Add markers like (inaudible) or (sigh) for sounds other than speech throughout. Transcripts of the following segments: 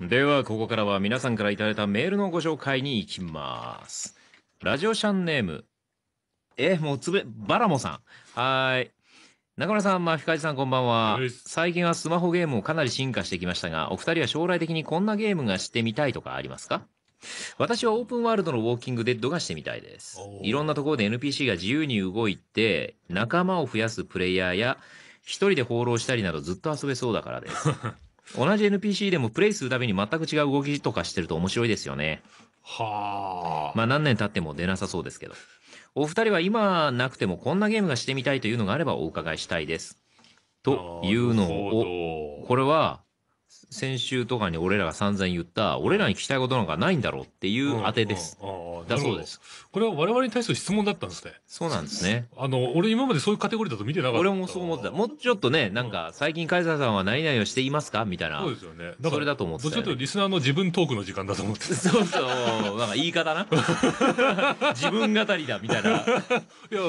ではここからは皆さんからいただいたメールのご紹介に行きますラジオシャンネームえもうつぶバラモさんはい中村さん、マフィカジさん、こんばんは。最近はスマホゲームもかなり進化してきましたが、お二人は将来的にこんなゲームがしてみたいとかありますか私はオープンワールドのウォーキングデッドがしてみたいです。いろんなところで NPC が自由に動いて、仲間を増やすプレイヤーや、一人で放浪したりなどずっと遊べそうだからです。(laughs) 同じ NPC でもプレイするたびに全く違う動きとかしてると面白いですよね。はあ。まあ何年経っても出なさそうですけど。お二人は今なくてもこんなゲームがしてみたいというのがあればお伺いしたいです。というのを、これは先週とかに俺らが散々言った、俺らに聞きたいことなんかないんだろうっていう当てです。だそうです。これは我々に対する質問だったんですね。そうなんですね。あの、俺今までそういうカテゴリーだと見てなかった。俺もそう思ってた。もうちょっとね、なんか、最近カイザーさんは何々をしていますかみたいな。そうですよね。だからそれだと思ってた、ね。ょっとリスナーの自分トークの時間だと思ってた。(laughs) そうそう。なんか言い方な。(laughs) 自分語りだ、みたいな。(laughs) いや、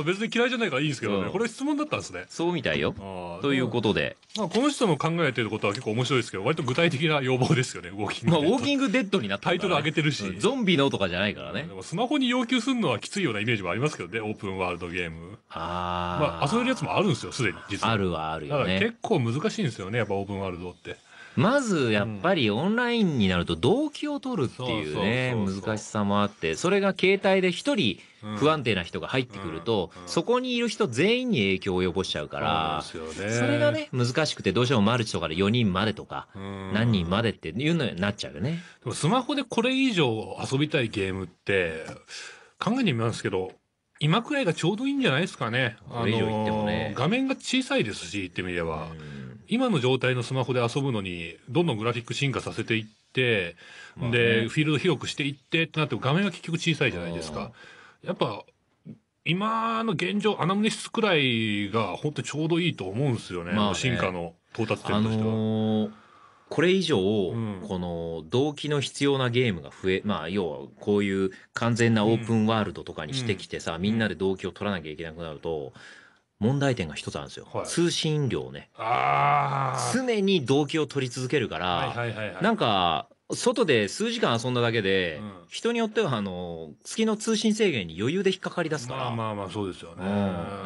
別に嫌いじゃないからいいんですけどね。これ質問だったんですね。そうみたいよ。ということで。まあ、この人の考えてることは結構面白いですけど、割と具体的な要望ですよね、(laughs) ウォーキングまあ、ウォーキングデッドになった、ね、タイトル上げてるし、ゾンビのとかじゃないからね。スマホに要求するのはきついようなイメージもありますけどね、オープンワールドゲーム。ああ。まあ、遊べるやつもあるんですよ、すでに、実は。あるはあるよね。結構難しいんですよね、やっぱオープンワールドって。まず、やっぱりオンラインになると動機を取るっていうね、難しさもあって、それが携帯で一人、不安定な人が入ってくると、そこにいる人全員に影響を及ぼしちゃうから、それがね、難しくて、どうしてもマルチとかで4人までとか、何人までっていうのになっちゃうよね。でもスマホでこれ以上遊びたいゲームって、考えてみますけど、今くらいがちょうどいいんじゃないですかね。あのね、画面が小さいですし、言ってみれば。今の状態のスマホで遊ぶのに、どんどんグラフィック進化させていって、まあね、で、フィールド広くしていってってなっても画面が結局小さいじゃないですか。やっぱ、今の現状、アナムネシスくらいが本当にちょうどいいと思うんですよね。まあね進化の到達点としては。あのーこれ以上、うんこの動機の必要なゲームが増え、まあ要はこういう完全なオープンワールドとかにしてきてさ、みんなで動機を取らなきゃいけなくなると、問題点が一つあるんですよ。はい通信量ね。常に動機を取り続けるから、はいはいはいはい。なんか、外で数時間遊んだだけで、うん、人によっては、あの、月の通信制限に余裕で引っかかり出すから。まあまあまあ、そうですよね、うん。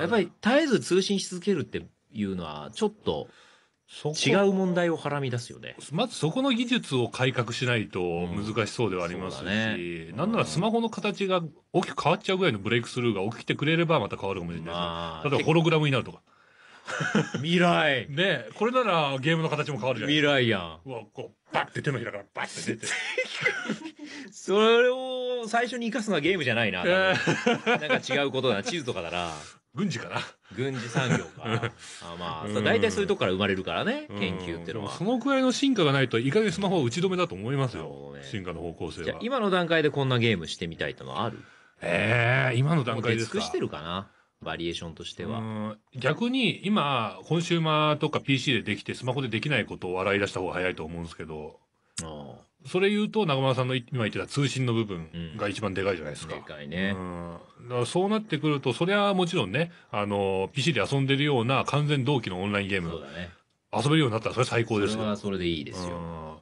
やっぱり絶えず通信し続けるっていうのは、ちょっと、違う問題をはらみ出すよね。まずそこの技術を改革しないと難しそうではありますし、うんね、なんならスマホの形が大きく変わっちゃうぐらいのブレイクスルーが起きてくれればまた変わるかもしれないです、ね、まあ、例えばホログラムになるとか。(laughs) 未来。ねこれならゲームの形も変わるじゃん未来やん。うわ、こう、バッて手のひらからバッて出て。(laughs) それを最初に生かすのはゲームじゃないな。えー、なんか違うことだな。(laughs) 地図とかだな。軍事かな軍事産業か。あまあ、大体そういうとこから生まれるからね、研究ってのは。そのくらいの進化がないと、いかにスマホは打ち止めだと思いますよ。ね、進化の方向性は。今の段階でこんなゲームしてみたいってのはあるええー、今の段階ですか。尽くしてるかな。バリエーションとしては。逆に今、コンシューマーとか PC でできて、スマホでできないことを洗い出した方が早いと思うんですけど、それ言うと、中村さんの今言ってた通信の部分が一番でかいじゃないですか。うん、でかいね。うん。だからそうなってくると、そりゃもちろんね、あの、PC で遊んでるような完全同期のオンラインゲーム。そうだね。遊べるようになったらそれ最高ですよ。それはそれでいいですよ。うん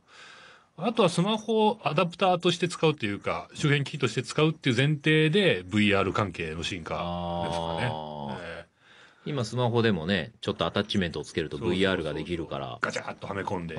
あとはスマホをアダプターとして使うというか、周辺機器として使うっていう前提で VR 関係の進化ですかね。今スマホでもね、ちょっとアタッチメントをつけると VR ができるから。ガチャッとはめ込んで。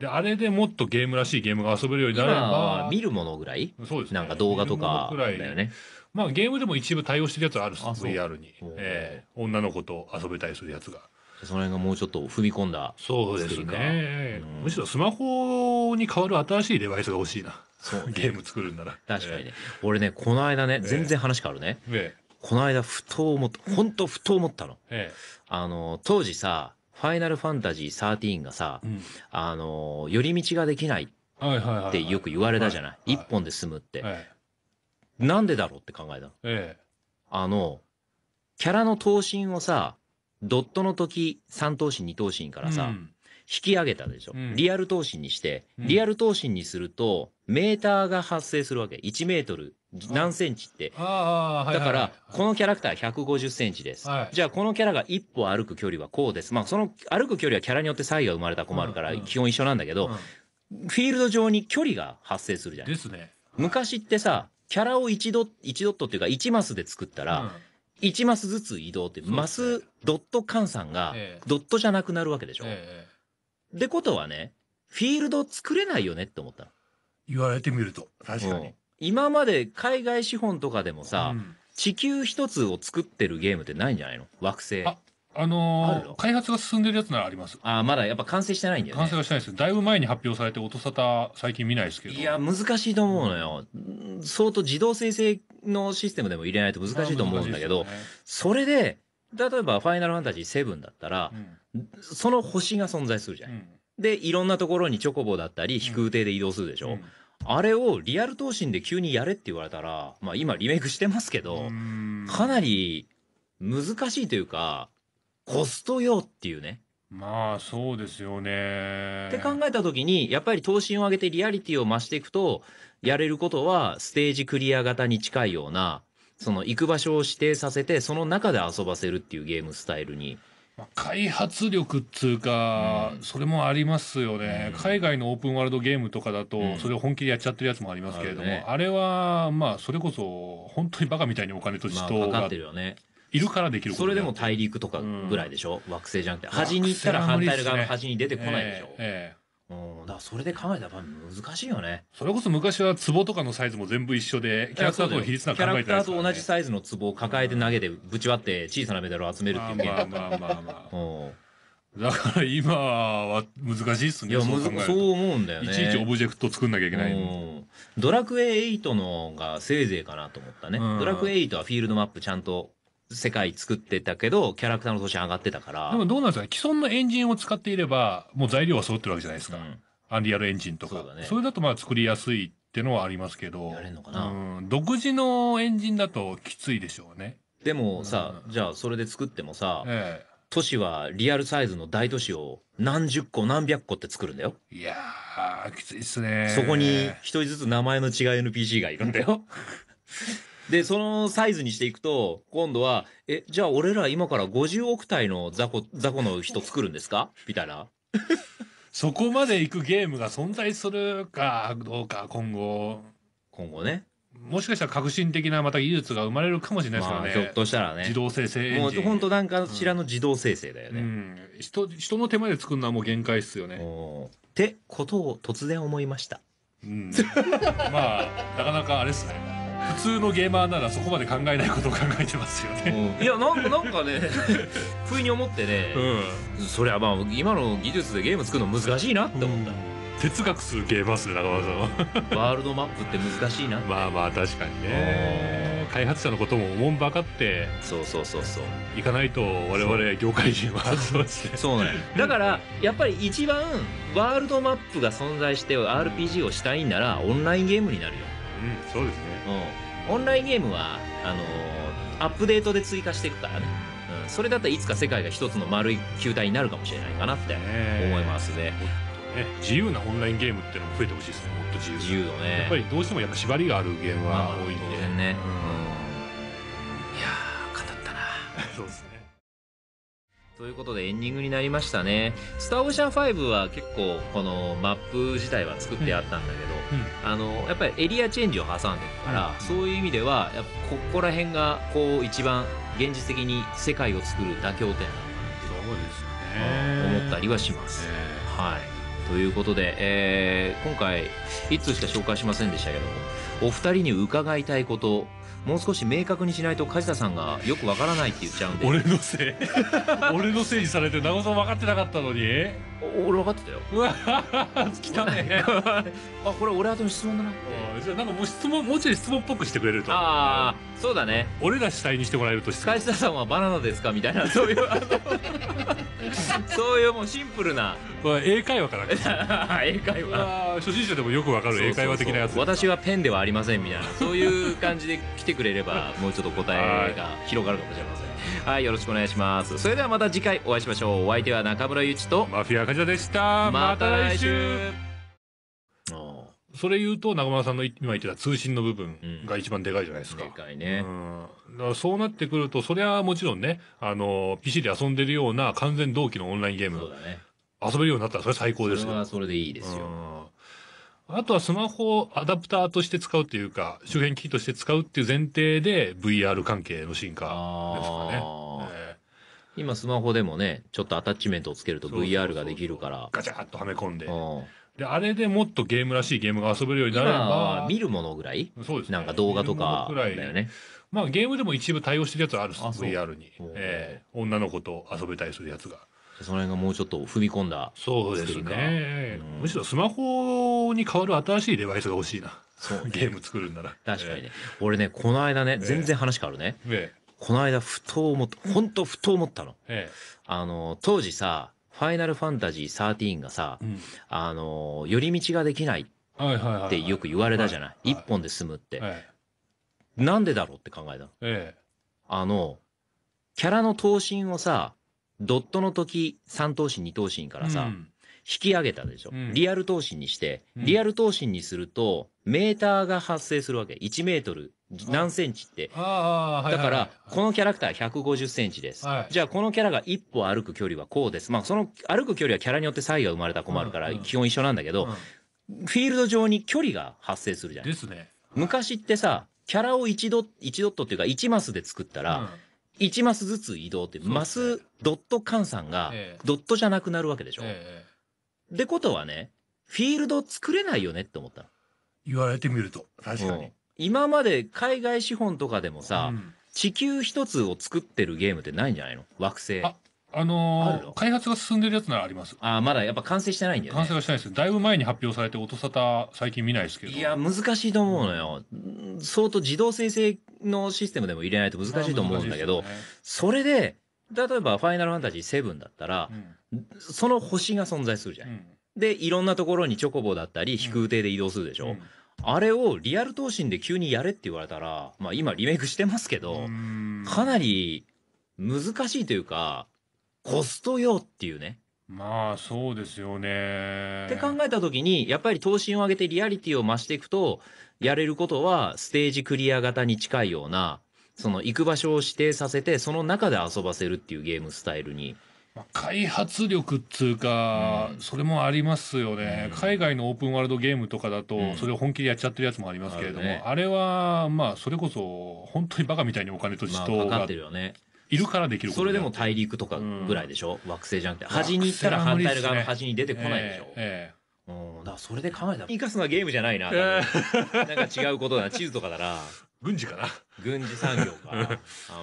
で、あれでもっとゲームらしいゲームが遊べるようになれば。見るものぐらいそうですね。なんか動画とか、ね、まあゲームでも一部対応してるやつあるっす、VR に。ええー、女の子と遊べたりするやつが。その辺がもうちょっと踏み込んだ。そうですね。うん、むしろスマホに変わる新しいデバイスが欲しいな。そう、ね、ゲーム作るんなら。確かにね。俺ね、この間ね、全然話変わるね。この間、ふと思った、ほんとふと思ったの。ええ、あの、当時さ、ファイナルファンタジー13がさ、うん、あの、寄り道ができないってよく言われたじゃない。一、本で済むって、はい、なんでだろうって考えたの。ええ、あの、キャラの等身をさ、ドットの時、三等身、二等身からさ、うん引き上げたでしょ、うん、リアル投信にして、リアル投信にすると、メーターが発生するわけ。1メートル何センチって。だから、このキャラクター150センチです。はい、じゃあ、このキャラが一歩歩く距離はこうです。まあ、その歩く距離はキャラによって差異が生まれたら困るから、基本一緒なんだけど、フィールド上に距離が発生するじゃないですね。昔ってさ、キャラを1ドドットっていうか1マスで作ったら、1マスずつ移動って、マスドット換算がドットじゃなくなるわけでしょ。ええってことはね、フィールド作れないよねって思ったの。言われてみると。確かに。今まで海外資本とかでもさ、うん、地球一つを作ってるゲームってないんじゃないの惑星。あ、あのー、あ開発が進んでるやつならあります。あ、まだやっぱ完成してないんだよね。完成はしてないです。だいぶ前に発表されて音沙汰最近見ないですけど。いや、難しいと思うのよ。うん、相当自動生成のシステムでも入れないと難しいと思うんだけど、ね、それで、例えばファイナルファンタジー7だったら、うんその星が存在するじゃうん、でいろんなところにチョコボだったり飛空艇で移動するでしょ、うん、あれをリアル闘神で急にやれって言われたら、まあ、今リメイクしてますけどかなり難しいというかコスト用っていうねまあそうですよね。って考えた時にやっぱり投資を上げてリアリティを増していくとやれることはステージクリア型に近いようなその行く場所を指定させてその中で遊ばせるっていうゲームスタイルに開発力っつうか、うん、それもありますよね、うん、海外のオープンワールドゲームとかだと、それを本気でやっちゃってるやつもありますけれども、あね、あれは、まあ、それこそ、本当にバカみたいにお金と人が、いるからできるそれでも大陸とかぐらいでしょ、惑星じゃなくて。端に行ったら反対側の端に出てこないでしょ。ええそれで考えたら難しいよね。それこそ昔は壺とかのサイズも全部一緒で、キャラクターと比率な考えてなね、キャラクターと同じサイズの壺を抱えて投げてぶち割って小さなメダルを集めるっていうゲーム。まあまあまあまあ、まあ。だから今は難しいっすね。いや、そうそう思うんだよね。いちいちオブジェクト作んなきゃいけない。ドラクエ8のがせいぜいかなと思ったね。ドラクエ8はフィールドマップちゃんと世界作ってたけど、キャラクターの年上がってたから。でもどうなんですかね既存のエンジンを使っていれば、もう材料は揃ってるわけじゃないですか。うんアンリアルエンジンとか。そうだね。それだとまあ作りやすいってのはありますけど。やれんのかな。うん。独自のエンジンだときついでしょうね。でもさ、うん、じゃあそれで作ってもさ、ええ、都市はリアルサイズの大都市を何十個何百個って作るんだよ。いやー、きついっすね。そこに一人ずつ名前の違い NPC がいるんだよ。(laughs) で、そのサイズにしていくと、今度は、え、じゃあ俺ら今から50億体の雑魚、雑魚の人作るんですかみたいな。そこまで行くゲームが存在するかどうか、今後。今後ね。もしかしたら革新的なまた技術が生まれるかもしれないですからね。まあ、ひょっとしたらね。自動生成もう本当なんかしらの自動生成だよね、うん、人。人の手まで作るのはもう限界っすよね。ってことを突然思いました。うん。まあ、なかなかあれっすね。普通のゲーマーならそこまで考えないことを考えてますよね、うん、いやなんかなんかね (laughs) 不意に思ってね、うん、そりゃまあ今の技術でゲーム作るの難しいなって思った、うん、哲学するゲーマですね中村さん (laughs) ワールドマップって難しいなまあまあ確かにね開発者のこともおもんばかってそうそうそうそういかないと我々業界人はそうですねそうなんだからやっぱり一番ワールドマップが存在して RPG をしたいんならオンラインゲームになるようん、そうですね。うん、オンラインゲームはあのーアップデートで追加していくからね、うん、それだったらいつか世界が一つの丸い球体になるかもしれないかなって思いますねね、自由なオンラインゲームっていうのも増えてほしいですね。もっと自由自由のねやっぱりどうしてもやっぱ縛りがあるゲームは多いんで。まあ当然ね、うんいやー語ったな (laughs) そうですということでエンディングになりましたね。スターオーシャン5は結構このマップ自体は作ってあったんだけど、うんうん、あのやっぱりエリアチェンジを挟んでるから、うん、そういう意味ではここら辺がこう一番現実的に世界を作る妥協点なのかなそうですよね思ったりはします。はい。ということで、えー、今回1通しか紹介しませんでしたけどお二人に伺いたいこともう少し明確にしないと梶田さんがよくわからないって言っちゃうんで俺のせい (laughs) 俺のせいにされて長尾さん分かってなかったのに俺分かってたようね (laughs) (laughs) あこれ俺後の質問だなじゃあなんかもう質問もうちょい質問っぽくしてくれるとああそうだね俺ら主体にしてもらえると梶田さんはバナナですかみたいなそういうそういうもうシンプルな英会話から (laughs) 英会話初心者でもよくわかる英会話的なやつそうそうそう私はペンではありませんみたいなそういう感じで来てくれればもうちょっと答えが広がるかもしれませんはいよろしくお願いしますそれではまた次回お会いしましょうお相手は中村ゆうちとマフィアカジャでしたまた来週それ言うと、中村さんの今言ってた通信の部分が一番でかいじゃないですか。うん、でかいね。うん。だからそうなってくると、そりゃもちろんね、あの、PC で遊んでるような完全同期のオンラインゲーム。そうだね。遊べるようになったらそれ最高ですよ。それはそれでいいですよ。あとはスマホをアダプターとして使うっていうか、周辺機器として使うっていう前提で VR 関係の進化ですかね。今スマホでもね、ちょっとアタッチメントをつけると VR ができるから。そうそうそうガチャッとはめ込んで。で、あれでもっとゲームらしいゲームが遊べるようになれば。見るものぐらいそうですね。なんか動画とかだよね。まあゲームでも一部対応してるやつはあるっす、VR に。ええー、女の子と遊べたりするやつが。その辺がもうちょっと踏み込んだ。そうですね、うん、むしろスマホに代わる新しいデバイスが欲しいな。そう、ね、ゲーム作るんなら。確かにね。えー、俺ね、この間ね、全然話変わるね。えー、この間、ふと思った、ほんとふと思ったの。えー、あの、当時さ、ファイナルファンタジー13がさ、うん、あの、寄り道ができないってよく言われたじゃない。一、はいはい、本で済むって、はい。なんでだろうって考えたの。ええ、あの、キャラの頭身をさ、ドットの時3等身2等身からさ、うん、引き上げたでしょ、うん、リアル頭身にして、リアル頭身にすると、メーターが発生するわけ。1メートル何センチって。ああ、はい、だから、このキャラクター150センチです。はい、じゃあ、このキャラが一歩歩く距離はこうです。まあ、その歩く距離はキャラによって差異が生まれたら困るから、基本一緒なんだけど、フィールド上に距離が発生するじゃないですか。ですね。昔ってさ、キャラを一度、一ドットっていうか、一マスで作ったら、一マスずつ移動って、マスドット換算が、ドットじゃなくなるわけでしょ。ってことはね、フィールド作れないよねって思ったの。言われてみると、確かに。今まで海外資本とかでもさ、うん地球一つを作ってるゲームってないんじゃないの惑星。あ、あのー、開発が進んでるやつならあります。あ、まだやっぱ完成してないんだよね。完成はしてないです。だいぶ前に発表されて音沙汰最近見ないですけど。いや、難しいと思うのよ。うん、相当自動生成のシステムでも入れないと難しいと思うんだけど、ね、それで、例えばファイナルファンタジー7だったら、うん、その星が存在するじゃ、うん。で、いろんなところにチョコボだったり、飛空艇で移動するでしょ。うんあれをリアル投信で急にやれって言われたら、まあ今リメイクしてますけど、かなり難しいというか、コスト用っていうね。まあそうですよね。って考えた時に、やっぱり投信を上げてリアリティを増していくと、やれることはステージクリア型に近いような、その行く場所を指定させて、その中で遊ばせるっていうゲームスタイルに開発力っつうか、うん、それもありますよね、うん、海外のオープンワールドゲームとかだと、それを本気でやっちゃってるやつもありますけれども、あね、あれは、まあ、それこそ、本当にバカみたいにお金と人が、まいるからできるそれでも大陸とかぐらいでしょ、うん、惑星じゃなくて。端に行ったら反対側の端に出てこないでしょ。ね、ええうん、だからそれで考えたら、生かすのはゲームじゃないな。なんか違うことだな、地図とかだな。軍事かな軍事産業か (laughs) あ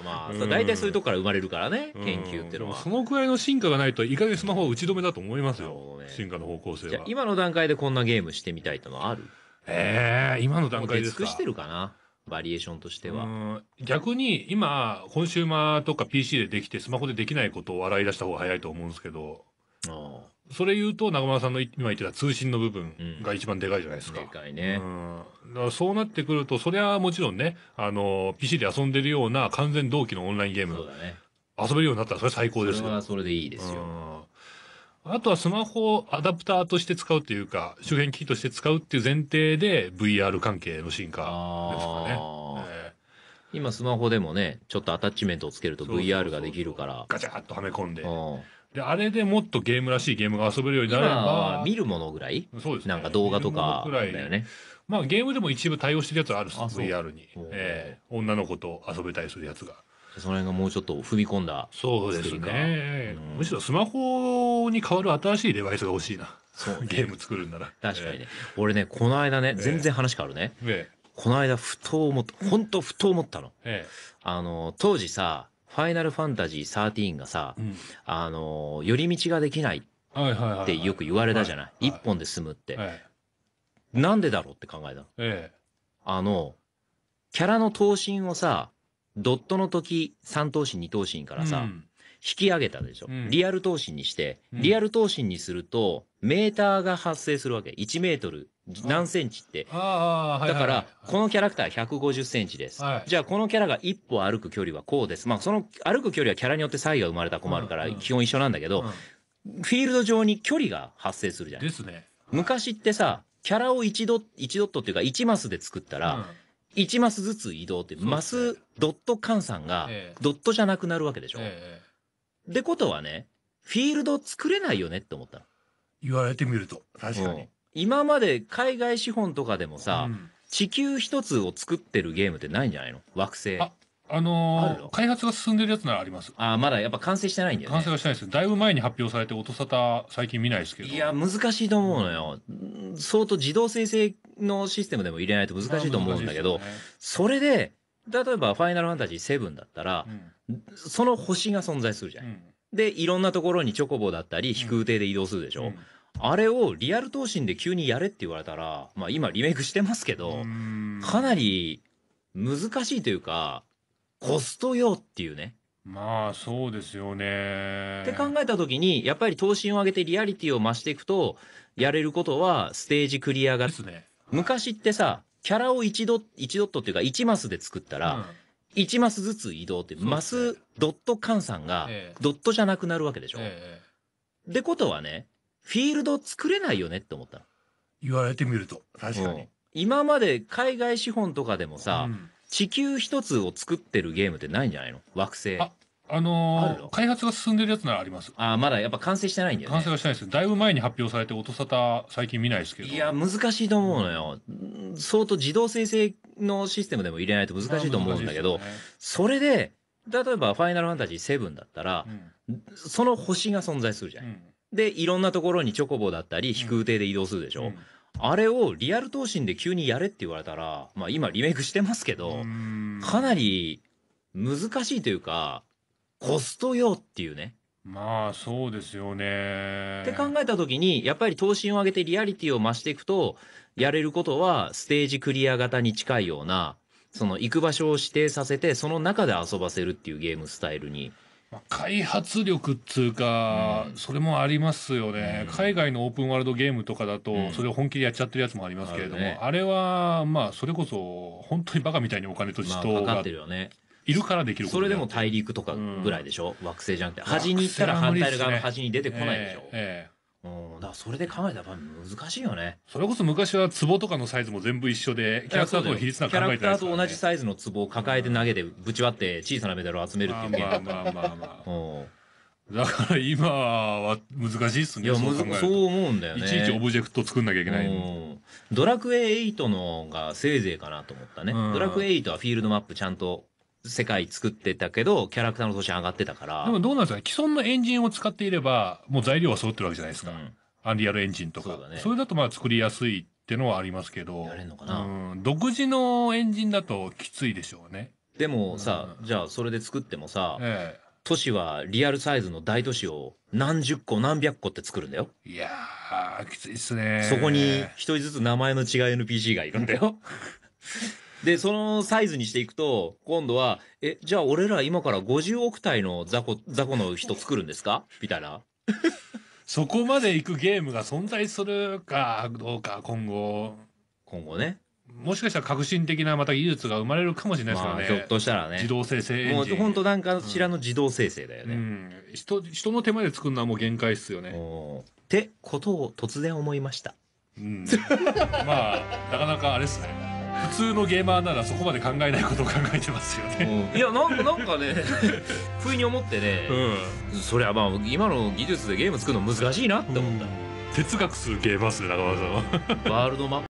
まあ、うん、大体そういうとこから生まれるからね、うん、研究ってのはそのくらいの進化がないといかにスマホは打ち止めだと思いますよ、ね、進化の方向性は今の段階でこんなゲームしてみたいってのあるええー、今の段階ですか尽くしてるかなバリエーションとしては。逆に今、コンシューマーとか PC でできてスマホでできないことを笑い出した方が早いと思うんですけど、それ言うと、中村さんの今言ってた通信の部分が一番でかいじゃないですか。うん、でかいね。うん。だからそうなってくると、そりゃもちろんね、あの、PC で遊んでるような完全同期のオンラインゲーム。そうだね。遊べるようになったらそれ最高ですよ。それはそれでいいですよ。うん、あとはスマホをアダプターとして使うっていうか、周辺機器として使うっていう前提で VR 関係の進化ですかね。えー今スマホでもね、ちょっとアタッチメントをつけると VR ができるから。そうそうそうガチャッとはめ込んで。で、あれでもっとゲームらしいゲームが遊べるようになれば。見るものぐらいそうですね。なんか動画とかだよね。まあゲームでも一部対応してるやつあるっす、VR に。ええー、女の子と遊べたりするやつが。その辺がもうちょっと踏み込んだ。そうですね、うん。むしろスマホに変わる新しいデバイスが欲しいな。そう、ね、(laughs) ゲーム作るんなら。確かにね。えー、俺ね、この間ね、全然話変わるね。えー、この間、ふと思った、本当ふと思ったの。えー、あの、当時さ、ファイナルファンタジー13がさ、うん、あの、寄り道ができないってよく言われたじゃない。一、はいはい、本で済むって、はい。なんでだろうって考えたの。ええ、あの、キャラの等身をさ、ドットの時3等身2等身からさ、うん、引き上げたでしょ、うん、リアル等身にして、リアル等身にすると、メーターが発生するわけ。1メートル何センチって。ああ、だから、このキャラクター150センチです。はい、じゃあ、このキャラが一歩歩く距離はこうです。まあ、その歩く距離はキャラによって差異が生まれたら困るから、基本一緒なんだけど、フィールド上に距離が発生するじゃん。ですね、はい。昔ってさ、キャラを一ド一ドットっていうか、一マスで作ったら、一マスずつ移動って、マスドット換算が、ドットじゃなくなるわけでしょ。ええってことはね、フィールド作れないよねって思ったの。言われてみると。確かに。今まで海外資本とかでもさ、うん地球一つを作ってるゲームってないんじゃないの惑星。あ、あのー、開発が進んでるやつならあります。あ、まだやっぱ完成してないんだよね。完成はしてないです。だいぶ前に発表されて音沙汰最近見ないですけど。いや、難しいと思うのよ。相当自動生成のシステムでも入れないと難しいと思うんだけど、ね、それで、例えばファイナルファンタジー7だったら、うん、その星が存在するじゃん。うんで、いろんなところにチョコボだったり、飛空艇で移動するでしょ、うん、あれをリアル闘神で急にやれって言われたら、まあ今リメイクしてますけど、かなり難しいというか、コスト用っていうね。まあそうですよね。って考えた時に、やっぱり闘神を上げてリアリティを増していくと、やれることはステージクリアが。ですね。昔ってさ、キャラを一度、一ドットっていうか一マスで作ったら、一マスずつ移動って、マスドット換算がドットじゃなくなるわけでしょ。ええ、ってことはね、フィールド作れないよねって思ったの。言われてみると、確かに。今まで海外資本とかでもさ、うん地球一つを作ってるゲームってないんじゃないの惑星。あ、あのー、開発が進んでるやつならあります。あ、まだやっぱ完成してないんだよね。完成はしてないです。だいぶ前に発表されて音沙汰最近見ないですけど。いや、難しいと思うのよ。相当自動生成のシステムでも入れないと難しいと思うんだけど、ね、それで、例えばファイナルファンタジー7だったら、うん、その星が存在するじゃない、うんで、いろんなところにチョコボだったり、飛空艇で移動するでしょ。うん、あれをリアル闘神で急にやれって言われたら、まあ今リメイクしてますけど、かなり難しいというか、コスト用っていうね。まあそうですよね。って考えた時に、やっぱり闘身を上げてリアリティを増していくと、やれることはステージクリア型に近いような、その行く場所を指定させて、その中で遊ばせるっていうゲームスタイルに開発力っつうか、それもありますよね、海外のオープンワールドゲームとかだと、それを本気でやっちゃってるやつもありますけれども、あれは、まあ、それこそ、本当にバカみたいにお金と人が。いるからできるそれでも大陸とかぐらいでしょ、惑星じゃなくて。端に行ったら反対側の端に出てこないでしょ、ええうん、だからそれで考えたら難しいよね。それこそ昔は壺とかのサイズも全部一緒で、キャラクターと比率なキャラクターと同じサイズの壺を抱えて投げてぶち割って小さなメダルを集めるっていうゲーム。まあまあまあまあ、まあ。だから今は難しいっすね。いや、そうそう思うんだよね。いちいちオブジェクト作んなきゃいけない。ドラクエ8のがせいぜいかなと思ったね。ドラクエ8はフィールドマップちゃんと世界作ってたけど、キャラクターの年上がってたから。でもどうなんですかね既存のエンジンを使っていれば、もう材料は揃ってるわけじゃないですか。うん、アンリアルエンジンとか。そうだね。それだとまあ作りやすいってのはありますけど。やれんのかなうん。独自のエンジンだときついでしょうね。でもさ、うん、じゃあそれで作ってもさ、ええ、都市はリアルサイズの大都市を何十個何百個って作るんだよ。いやー、きついっすね。そこに一人ずつ名前の違い NPC がいるんだよ。で、そのサイズにしていくと、今度は、え、じゃあ俺ら今から50億体の雑魚、雑魚の人作るんですかみたいな。そこまで行くゲームが存在するかどうか、今後。今後ね。もしかしたら革新的なまた技術が生まれるかもしれないですからね。まあ、ひょっとしたらね。自動生成エンジン。もう本当なんかしらの自動生成だよね、うんうん、人。人の手前で作るのはもう限界っすよね。ってことを突然思いました。うん、まあ、なかなかあれっすね。普通のゲーマーならそこまで考えないことを考えてますよね、いやなんかなんかね不意に思ってね、うん、そりゃまあ今の技術でゲーム作るの難しいなって思った、うん、哲学するゲーマーっすね中村さんはワールドマ